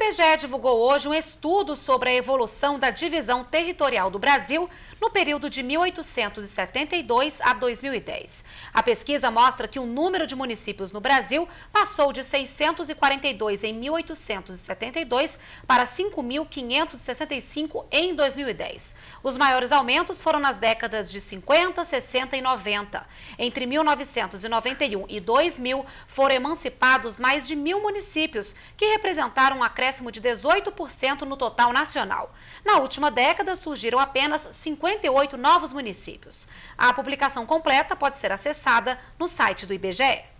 IBGE divulgou hoje um estudo sobre a evolução da divisão territorial do Brasil no período de 1872 a 2010. A pesquisa mostra que o número de municípios no Brasil passou de 642 em 1872 para 5.565 em 2010. Os maiores aumentos foram nas décadas de 50, 60 e 90. Entre 1991 e 2000 foram emancipados mais de mil municípios, que representaram um acréscimo acréscimo de 18% no total nacional. Na última década, surgiram apenas 58 novos municípios. A publicação completa pode ser acessada no site do IBGE.